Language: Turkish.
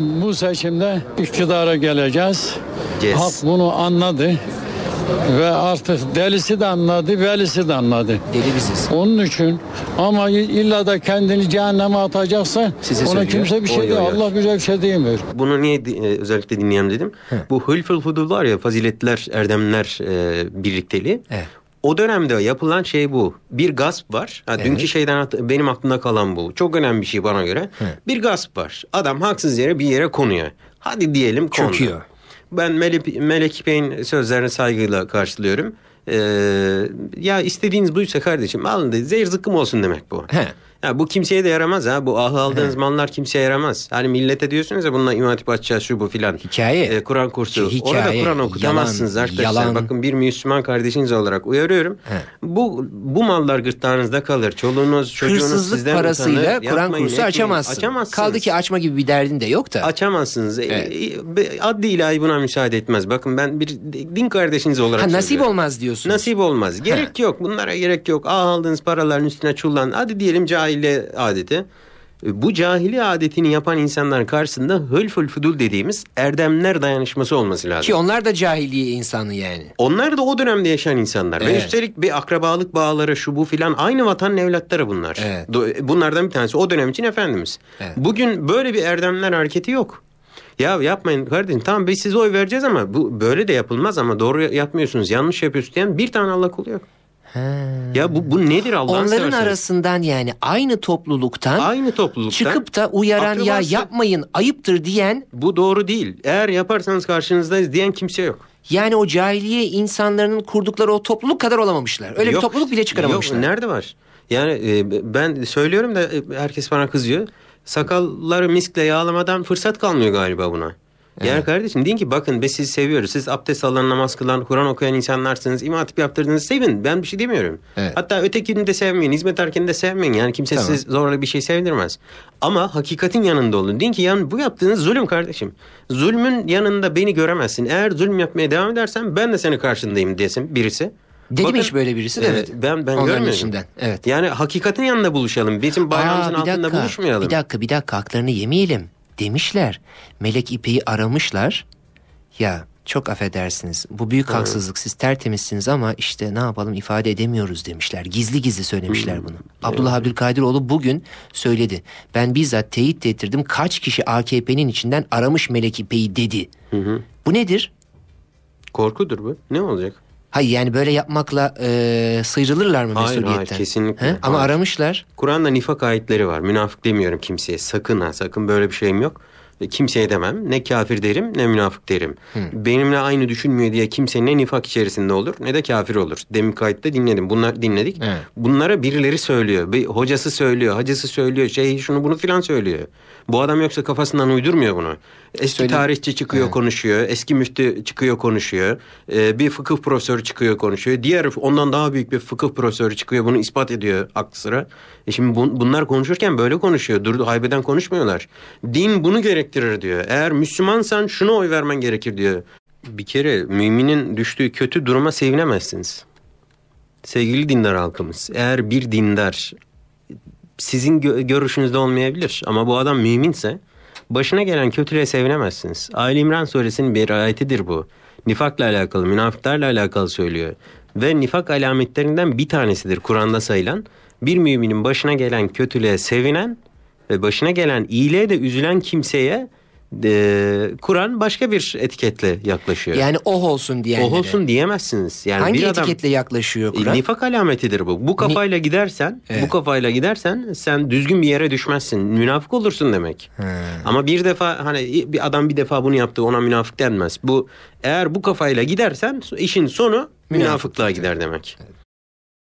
bu seçimde iktidara geleceğiz. Yes. Halk bunu anladı ve artık delisi de anladı, velisi de anladı. Deli biziz. Onun için ama illa da kendini cehenneme atacaksa Size ona söylüyor. kimse bir şey diyor. Allah güzel bir şey diyemiyor. Bunu niye e, özellikle dinleyelim dedim. Hı. Bu hülful hudul var ya faziletler, erdemler e, birlikteliği. Evet. O dönemde yapılan şey bu. Bir gasp var. Ha, evet. Dünkü şeyden benim aklımda kalan bu. Çok önemli bir şey bana göre. Hı. Bir gasp var. Adam haksız yere bir yere konuyor. Hadi diyelim konu. Çöküyor. Ben Melek, Melek Payne sözlerine saygıyla karşılıyorum. Ee, ya istediğiniz buysa kardeşim alın da zehir zıkkım olsun demek bu. He. Ya bu kimseye de yaramaz ha. Bu ahı aldığınız manlar kimseye yaramaz. Hani millete diyorsunuz ya bununla imam hatip açacağız şu bu filan. Hikaye. Ee, Kur'an kursu. Hikaye, Orada Kur'an okutamazsınız yalan, arkadaşlar. Yalan. Bakın bir Müslüman kardeşiniz olarak uyarıyorum. He. Bu bu mallar gırtlağınızda kalır. Çoluğunuz çocuğunuz Hırsızlık sizden parasıyla Kur'an kursu açamazsın. açamazsınız. Kaldı ki açma gibi bir derdin de yok da. Açamazsınız. E, evet. E, adli ilahi buna müsaade etmez. Bakın ben bir din kardeşiniz olarak ha, Nasip olmaz diyorsunuz. Nasip olmaz. Gerek ha. yok. Bunlara gerek yok. Ah aldığınız paraların üstüne çullan. Hadi diyelim cahil cahile adeti. E, bu cahili adetini yapan insanlar karşısında hülfül fudul dediğimiz erdemler dayanışması olması lazım. Ki onlar da cahiliye insanı yani. Onlar da o dönemde yaşayan insanlar. Evet. Ve üstelik bir akrabalık bağları şu bu filan aynı vatanın evlatları bunlar. Evet. Bunlardan bir tanesi o dönem için Efendimiz. Evet. Bugün böyle bir erdemler hareketi yok. Ya yapmayın kardeşim tamam biz size oy vereceğiz ama bu böyle de yapılmaz ama doğru yapmıyorsunuz yanlış yapıyorsunuz diyen bir tane Allah kulu yok. He. Ya bu bu nedir Allah'ın Onların seversen? arasından yani aynı topluluktan aynı topluluktan çıkıp da uyaran ya yapmayın ayıptır diyen bu doğru değil. Eğer yaparsanız karşınızdayız diyen kimse yok. Yani o cahiliye insanların kurdukları o topluluk kadar olamamışlar. Öyle yok, bir topluluk bile çıkaramamışlar. Yok nerede var? Yani e, ben söylüyorum da e, herkes bana kızıyor. Sakalları miskle yağlamadan fırsat kalmıyor galiba buna. Evet. Yani kardeşim deyin ki bakın biz sizi seviyoruz. Siz abdest alan, namaz kılan, Kur'an okuyan insanlarsınız. İmam hatip yaptırdığınızı sevin. Ben bir şey demiyorum. Evet. Hatta ötekini de sevmeyin. Hizmet erkeni de sevmeyin. Yani kimse tamam. sizi zorla bir şey sevdirmez. Ama hakikatin yanında olun. Deyin ki yani bu yaptığınız zulüm kardeşim. Zulmün yanında beni göremezsin. Eğer zulüm yapmaya devam edersen ben de senin karşındayım desin birisi. Dedi mi hiç böyle birisi de? Evet. Ben ben Onların görmüyorum. Içinden. Evet. Yani hakikatin yanında buluşalım. Bizim bayrağımızın Aa, altında dakika, buluşmayalım. Bir dakika bir dakika haklarını yemeyelim demişler. Melek ipeyi aramışlar. Ya çok affedersiniz bu büyük evet. haksızlık siz tertemizsiniz ama işte ne yapalım ifade edemiyoruz demişler. Gizli gizli söylemişler hmm, bunu. Evet. Abdullah Abdülkadiroğlu bugün söyledi. Ben bizzat teyit ettirdim kaç kişi AKP'nin içinden aramış Melek İpek'i dedi. Hı hı. Bu nedir? Korkudur bu. Ne olacak? Hayır yani böyle yapmakla e, sıyrılırlar mı hayır, Hayır kesinlikle. He? Ama hayır. aramışlar. Kur'an'da nifak ayetleri var. Münafık demiyorum kimseye. Sakın ha sakın böyle bir şeyim yok kimseye demem. Ne kafir derim ne münafık derim. Hmm. Benimle aynı düşünmüyor diye kimse ne nifak içerisinde olur ne de kafir olur. Demin kayıtta dinledim. Bunlar dinledik. Evet. Bunlara birileri söylüyor. Bir hocası söylüyor, hacısı söylüyor, şey şunu bunu filan söylüyor. Bu adam yoksa kafasından uydurmuyor bunu. Eski Söyle... tarihçi çıkıyor evet. konuşuyor. Eski müftü çıkıyor konuşuyor. Ee, bir fıkıh profesörü çıkıyor konuşuyor. Diğer ondan daha büyük bir fıkıh profesörü çıkıyor. Bunu ispat ediyor aklı sıra. E şimdi bun, bunlar konuşurken böyle konuşuyor. Durdu haybeden konuşmuyorlar. Din bunu gerek gerektirir diyor. Eğer Müslümansan şuna oy vermen gerekir diyor. Bir kere müminin düştüğü kötü duruma sevinemezsiniz. Sevgili dindar halkımız eğer bir dindar sizin gö- görüşünüzde olmayabilir ama bu adam müminse başına gelen kötülüğe sevinemezsiniz. Ali İmran suresinin bir ayetidir bu. Nifakla alakalı, münafıklarla alakalı söylüyor. Ve nifak alametlerinden bir tanesidir Kur'an'da sayılan. Bir müminin başına gelen kötülüğe sevinen ve başına gelen iyiliğe de üzülen kimseye e, Kur'an başka bir etiketle yaklaşıyor. Yani oh olsun diyenlere. Oh olsun diyemezsiniz. Yani Hangi bir adam, etiketle yaklaşıyor Kur'an? E, nifak alametidir bu. Bu kafayla Ni- gidersen, evet. bu kafayla gidersen sen düzgün bir yere düşmezsin. Münafık olursun demek. Hmm. Ama bir defa hani bir adam bir defa bunu yaptı ona münafık denmez. Bu eğer bu kafayla gidersen işin sonu münafıklığa gider demek.